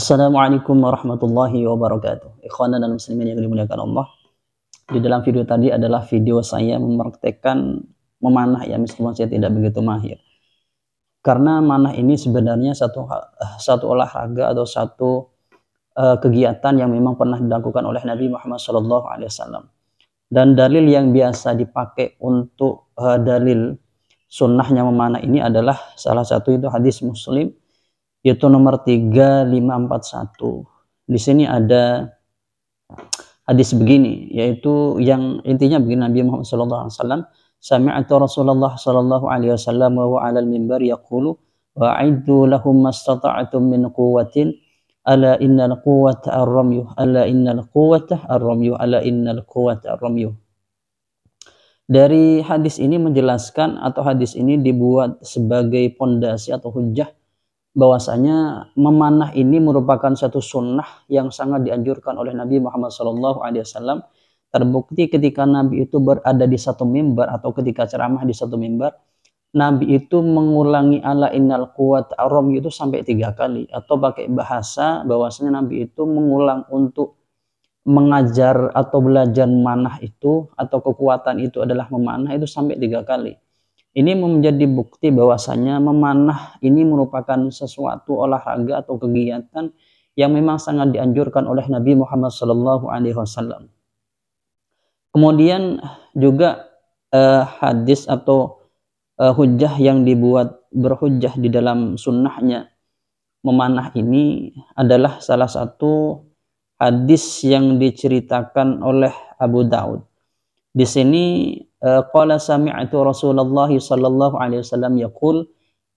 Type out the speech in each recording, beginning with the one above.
Assalamualaikum warahmatullahi wabarakatuh. Ikhwan dan muslimin yang dimuliakan Allah. Di dalam video tadi adalah video saya mempraktekkan memanah ya meskipun saya tidak begitu mahir. Karena manah ini sebenarnya satu satu olahraga atau satu uh, kegiatan yang memang pernah dilakukan oleh Nabi Muhammad Shallallahu alaihi wasallam. Dan dalil yang biasa dipakai untuk uh, dalil sunnahnya memanah ini adalah salah satu itu hadis Muslim yaitu nomor 3541. Di sini ada hadis begini, yaitu yang intinya begini Nabi Muhammad sallallahu alaihi wasallam, sami'tu Rasulullah sallallahu alaihi wasallam wa 'alal mimbar yaqulu wa lahum mastata'tum min quwwatin ala innal quwwata ar-ramyu ala innal quwwata ar-ramyu ala innal quwwata ar-ramyu dari hadis ini menjelaskan atau hadis ini dibuat sebagai pondasi atau hujah bahwasanya memanah ini merupakan satu sunnah yang sangat dianjurkan oleh Nabi Muhammad SAW. Terbukti ketika Nabi itu berada di satu mimbar atau ketika ceramah di satu mimbar, Nabi itu mengulangi ala innal kuat arom itu sampai tiga kali atau pakai bahasa bahwasanya Nabi itu mengulang untuk mengajar atau belajar manah itu atau kekuatan itu adalah memanah itu sampai tiga kali. Ini menjadi bukti bahwasanya memanah ini merupakan sesuatu olahraga atau kegiatan yang memang sangat dianjurkan oleh Nabi Muhammad Shallallahu Alaihi Wasallam. Kemudian juga eh, hadis atau eh, hujah yang dibuat berhujah di dalam sunnahnya memanah ini adalah salah satu hadis yang diceritakan oleh Abu Daud. Di sini Eh, qala sami'tu Rasulullah sallallahu alaihi wasallam yaqul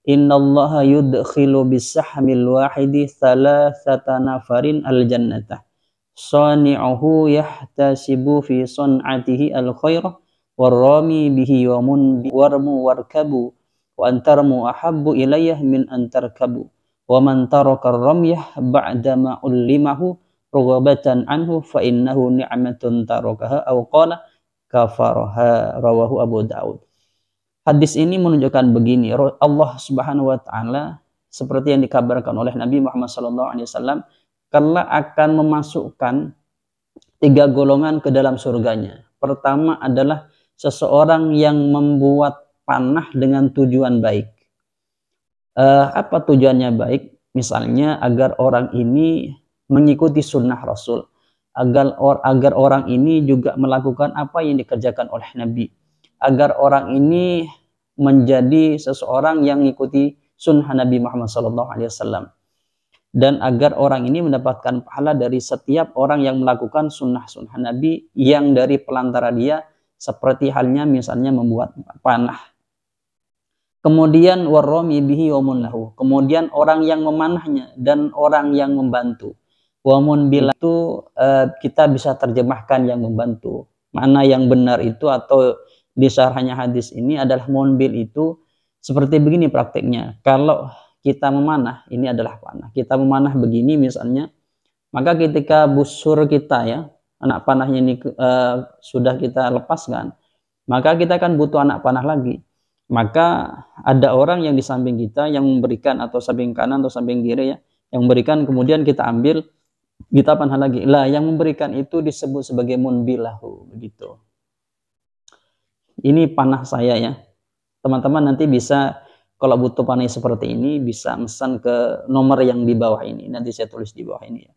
innallaha yudkhilu bisahmil wahidi thalathata nafarin al-jannata sani'uhu yahtasibu fi sun'atihi al-khaira warrami bihi wa warmu warkabu wa antarmu ahabbu ilayya min antarkabu wa man taraka ramyah ba'da ma ullimahu rughabatan anhu fa innahu ni'matun tarakaha aw qala kafaroha rawahu Abu Daud. Hadis ini menunjukkan begini, Allah Subhanahu wa taala seperti yang dikabarkan oleh Nabi Muhammad sallallahu alaihi wasallam kala akan memasukkan tiga golongan ke dalam surganya. Pertama adalah seseorang yang membuat panah dengan tujuan baik. Uh, apa tujuannya baik? Misalnya agar orang ini mengikuti sunnah Rasul agar or, agar orang ini juga melakukan apa yang dikerjakan oleh Nabi agar orang ini menjadi seseorang yang mengikuti sunnah Nabi Muhammad Alaihi Wasallam dan agar orang ini mendapatkan pahala dari setiap orang yang melakukan sunnah-sunnah Nabi yang dari pelantara dia seperti halnya misalnya membuat panah. Kemudian warromi bihi Kemudian orang yang memanahnya dan orang yang membantu. Wamun bila itu uh, eh, kita bisa terjemahkan yang membantu. Mana yang benar itu atau di hadis ini adalah monbil itu seperti begini prakteknya. Kalau kita memanah, ini adalah panah. Kita memanah begini misalnya, maka ketika busur kita ya, anak panahnya ini uh, sudah kita lepaskan, maka kita akan butuh anak panah lagi. Maka ada orang yang di samping kita yang memberikan atau samping kanan atau samping kiri ya, yang memberikan kemudian kita ambil kita panah lagi. Lah yang memberikan itu disebut sebagai munbilahu begitu. Ini panah saya ya. Teman-teman nanti bisa kalau butuh panah seperti ini bisa pesan ke nomor yang di bawah ini. Nanti saya tulis di bawah ini ya.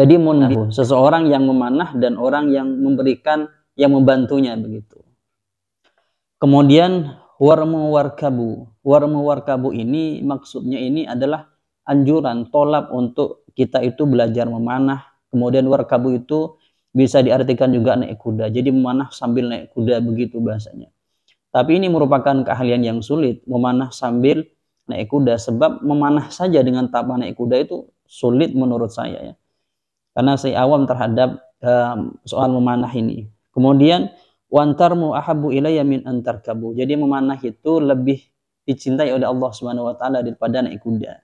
Jadi munbilahu seseorang yang memanah dan orang yang memberikan yang membantunya begitu. Kemudian warmu warkabu. Warmu warkabu ini maksudnya ini adalah anjuran, tolap untuk kita itu belajar memanah. Kemudian warkabu itu bisa diartikan juga naik kuda. Jadi memanah sambil naik kuda begitu bahasanya. Tapi ini merupakan keahlian yang sulit, memanah sambil naik kuda. Sebab memanah saja dengan tapa naik kuda itu sulit menurut saya ya. Karena saya awam terhadap um, soal memanah ini. Kemudian wantarmu ahabu ilayya min antarkabu. Jadi memanah itu lebih dicintai oleh Allah Subhanahu wa taala daripada naik kuda.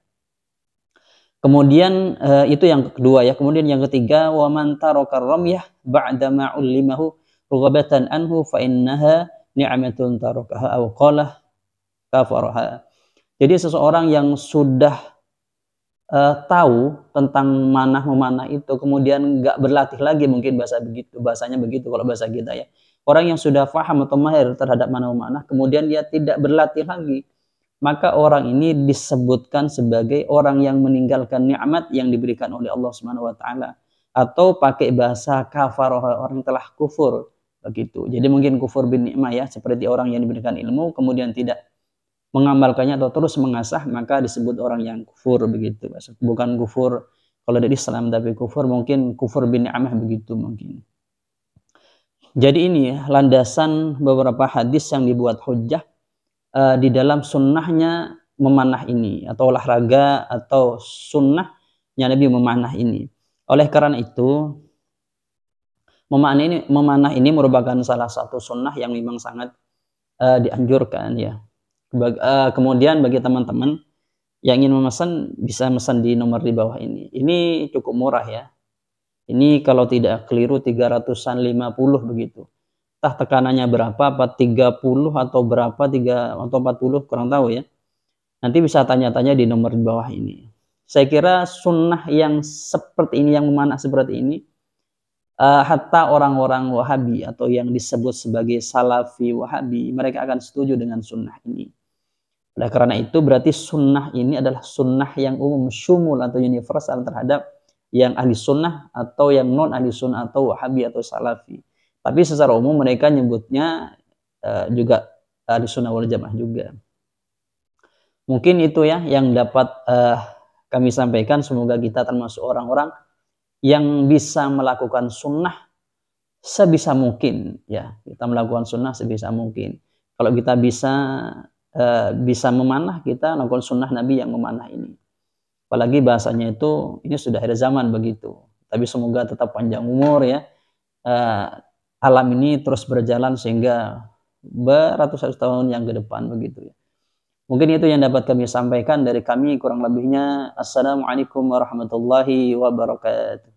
Kemudian eh, itu yang kedua ya. Kemudian yang ketiga wa man taraka ramyah ba'da ma ullimahu rughabatan anhu fa innaha ni'matun tarakaha aw qala kafaraha. Jadi seseorang yang sudah eh, tahu tentang manah mana itu kemudian nggak berlatih lagi mungkin bahasa begitu bahasanya begitu kalau bahasa kita ya. Orang yang sudah faham atau mahir terhadap mana mana kemudian dia tidak berlatih lagi maka orang ini disebutkan sebagai orang yang meninggalkan nikmat yang diberikan oleh Allah Subhanahu wa taala atau pakai bahasa kafar orang telah kufur begitu. Jadi mungkin kufur bin nikmah ya seperti orang yang diberikan ilmu kemudian tidak mengamalkannya atau terus mengasah maka disebut orang yang kufur begitu. Bukan kufur kalau dari Islam tapi kufur mungkin kufur bin nikmah begitu mungkin. Jadi ini ya, landasan beberapa hadis yang dibuat hujah uh, di dalam sunnahnya memanah ini atau olahraga atau sunnahnya Nabi memanah ini. Oleh karena itu memanah ini memanah ini merupakan salah satu sunnah yang memang sangat uh, dianjurkan ya. Bag, uh, kemudian bagi teman-teman yang ingin memesan bisa memesan di nomor di bawah ini. Ini cukup murah ya. Ini kalau tidak keliru 350 begitu entah tekanannya berapa apa 30 atau berapa 3 atau 40 kurang tahu ya nanti bisa tanya-tanya di nomor di bawah ini saya kira sunnah yang seperti ini yang memanah seperti ini uh, hatta orang-orang wahabi atau yang disebut sebagai salafi wahabi mereka akan setuju dengan sunnah ini oleh karena itu berarti sunnah ini adalah sunnah yang umum syumul atau universal terhadap yang ahli sunnah atau yang non ahli sunnah atau wahabi atau salafi. Tapi secara umum mereka nyebutnya eh, juga ahli sunnah wal jamaah juga. Mungkin itu ya yang dapat eh, kami sampaikan. Semoga kita termasuk orang-orang yang bisa melakukan sunnah sebisa mungkin. Ya, kita melakukan sunnah sebisa mungkin. Kalau kita bisa eh, bisa memanah, kita melakukan sunnah Nabi yang memanah ini. Apalagi bahasanya itu ini sudah ada zaman begitu. Tapi semoga tetap panjang umur ya alam ini terus berjalan sehingga beratus-ratus tahun yang ke depan begitu ya. Mungkin itu yang dapat kami sampaikan dari kami kurang lebihnya. Assalamualaikum warahmatullahi wabarakatuh.